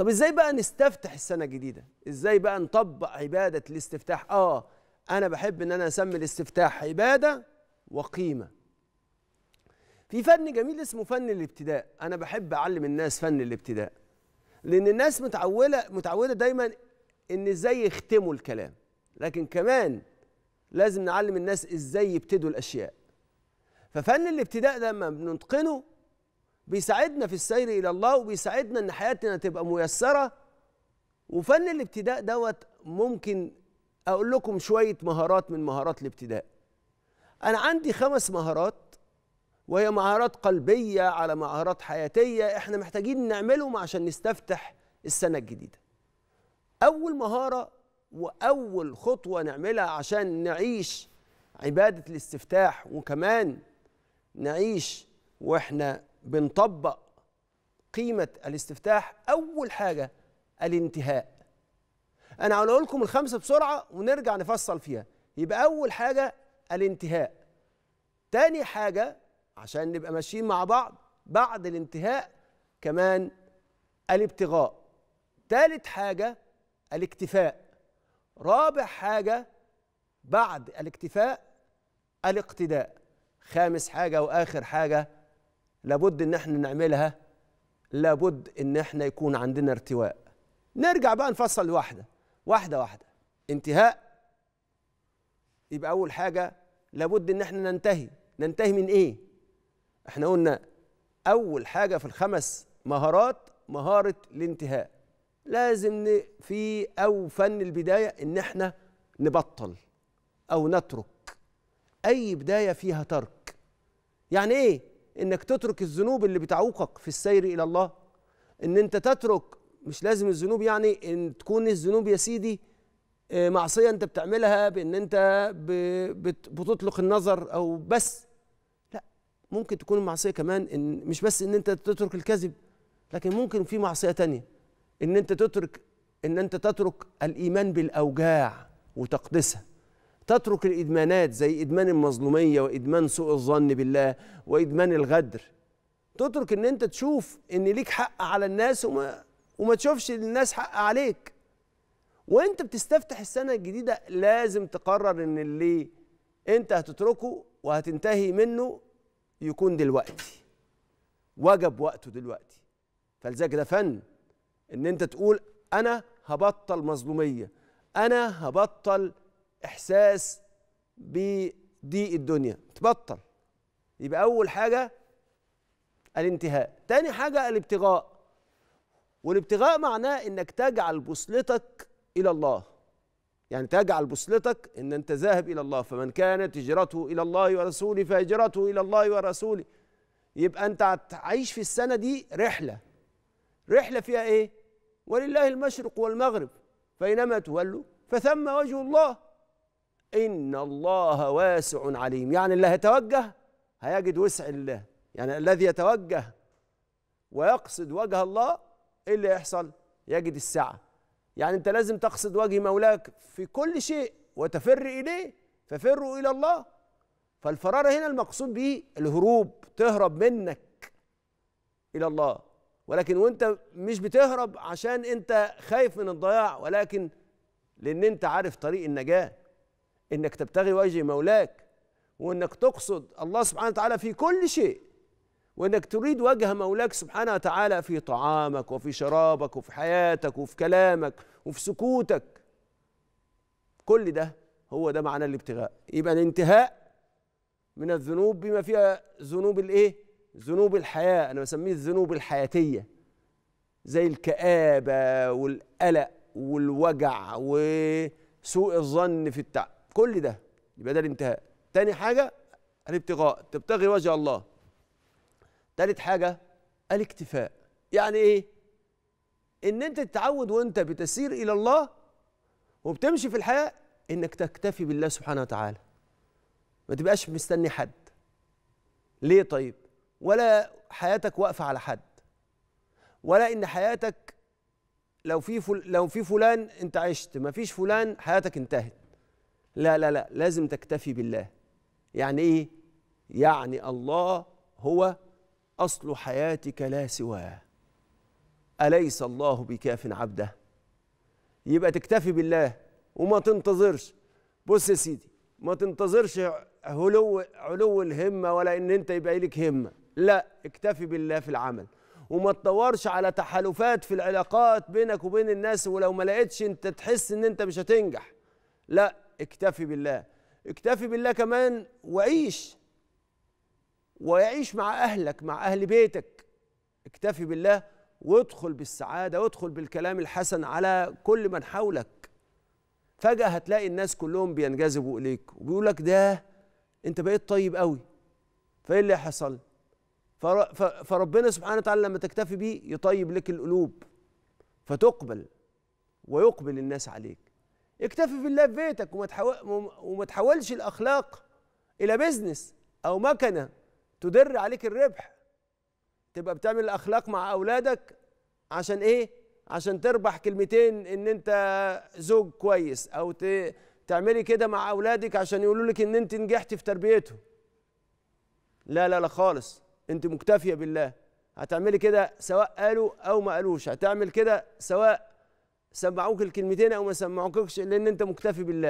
طب ازاي بقى نستفتح السنه الجديده ازاي بقى نطبق عباده الاستفتاح اه انا بحب ان انا اسمي الاستفتاح عباده وقيمه في فن جميل اسمه فن الابتداء انا بحب اعلم الناس فن الابتداء لان الناس متعوده متعوده دايما ان ازاي يختموا الكلام لكن كمان لازم نعلم الناس ازاي يبتدوا الاشياء ففن الابتداء ده لما بنتقنه بيساعدنا في السير الى الله وبيساعدنا ان حياتنا تبقى ميسره وفن الابتداء دوت ممكن اقول لكم شويه مهارات من مهارات الابتداء انا عندي خمس مهارات وهي مهارات قلبيه على مهارات حياتيه احنا محتاجين نعملهم عشان نستفتح السنه الجديده اول مهاره واول خطوه نعملها عشان نعيش عباده الاستفتاح وكمان نعيش واحنا بنطبق قيمة الاستفتاح أول حاجة الانتهاء أنا هقول لكم الخمسة بسرعة ونرجع نفصل فيها يبقى أول حاجة الانتهاء تاني حاجة عشان نبقى ماشيين مع بعض بعد الانتهاء كمان الابتغاء تالت حاجة الاكتفاء رابع حاجة بعد الاكتفاء الاقتداء خامس حاجة وآخر حاجة لابد ان احنا نعملها لابد ان احنا يكون عندنا ارتواء نرجع بقى نفصل واحدة واحده واحده انتهاء يبقى اول حاجه لابد ان احنا ننتهي ننتهي من ايه احنا قلنا اول حاجه في الخمس مهارات مهاره الانتهاء لازم في او فن البدايه ان احنا نبطل او نترك اي بدايه فيها ترك يعني ايه انك تترك الذنوب اللي بتعوقك في السير الى الله ان انت تترك مش لازم الذنوب يعني ان تكون الذنوب يا سيدي آه، معصيه انت بتعملها بان انت بتطلق النظر او بس لا ممكن تكون المعصيه كمان ان مش بس ان انت تترك الكذب لكن ممكن في معصيه تانية ان انت تترك ان انت تترك الايمان بالاوجاع وتقدسها تترك الإدمانات زي إدمان المظلومية وإدمان سوء الظن بالله وإدمان الغدر تترك إن أنت تشوف إن ليك حق على الناس وما, وما تشوفش الناس حق عليك وأنت بتستفتح السنة الجديدة لازم تقرر إن اللي أنت هتتركه وهتنتهي منه يكون دلوقتي وجب وقته دلوقتي فلذلك ده فن إن أنت تقول أنا هبطل مظلومية أنا هبطل احساس بضيق الدنيا تبطل يبقى اول حاجه الانتهاء تاني حاجه الابتغاء والابتغاء معناه انك تجعل بوصلتك الى الله يعني تجعل بوصلتك ان انت ذاهب الى الله فمن كانت هجرته الى الله ورسوله فهجرته الى الله ورسوله يبقى انت هتعيش في السنه دي رحله رحله فيها ايه ولله المشرق والمغرب فاينما تولوا فثم وجه الله إن الله واسع عليم يعني اللي هيتوجه هيجد وسع الله يعني الذي يتوجه ويقصد وجه الله إيه اللي يحصل يجد السعة يعني أنت لازم تقصد وجه مولاك في كل شيء وتفر إليه ففروا إلى الله فالفرار هنا المقصود به الهروب تهرب منك إلى الله ولكن وانت مش بتهرب عشان انت خايف من الضياع ولكن لان انت عارف طريق النجاه انك تبتغي وجه مولاك وانك تقصد الله سبحانه وتعالى في كل شيء وانك تريد وجه مولاك سبحانه وتعالى في طعامك وفي شرابك وفي حياتك وفي كلامك وفي سكوتك كل ده هو ده معنى الابتغاء يبقى الانتهاء من الذنوب بما فيها ذنوب الايه ذنوب الحياه انا بسميه الذنوب الحياتيه زي الكآبه والقلق والوجع وسوء الظن في التعب كل ده يبقى ده الانتهاء تاني حاجة الابتغاء تبتغي وجه الله تالت حاجة الاكتفاء يعني ايه ان انت تتعود وانت بتسير الى الله وبتمشي في الحياة انك تكتفي بالله سبحانه وتعالى ما تبقاش مستني حد ليه طيب ولا حياتك واقفة على حد ولا ان حياتك لو في فل لو في فلان انت عشت ما فيش فلان حياتك انتهت لا لا لا لازم تكتفي بالله يعني ايه يعني الله هو اصل حياتك لا سواه اليس الله بكاف عبده يبقى تكتفي بالله وما تنتظرش بص يا سيدي ما تنتظرش علو علو الهمه ولا ان انت يبقى لك همه لا اكتفي بالله في العمل وما تدورش على تحالفات في العلاقات بينك وبين الناس ولو ما لقيتش انت تحس ان انت مش هتنجح لا اكتفي بالله اكتفي بالله كمان وعيش ويعيش مع أهلك مع أهل بيتك اكتفي بالله وادخل بالسعادة وادخل بالكلام الحسن على كل من حولك فجأة هتلاقي الناس كلهم بينجذبوا إليك وبيقول لك ده أنت بقيت طيب قوي فإيه اللي حصل فربنا سبحانه وتعالى لما تكتفي بيه يطيب لك القلوب فتقبل ويقبل الناس عليك اكتفي بالله في بيتك وما تحول وما تحولش الاخلاق الى بيزنس او مكنه تدر عليك الربح تبقى بتعمل الاخلاق مع اولادك عشان ايه عشان تربح كلمتين ان انت زوج كويس او ت... تعملي كده مع اولادك عشان يقولوا لك ان انت نجحتي في تربيتهم لا لا لا خالص انت مكتفيه بالله هتعملي كده سواء قالوا او ما قالوش هتعمل كده سواء سمعوك الكلمتين او ما سمعوكش لان انت مكتفي بالله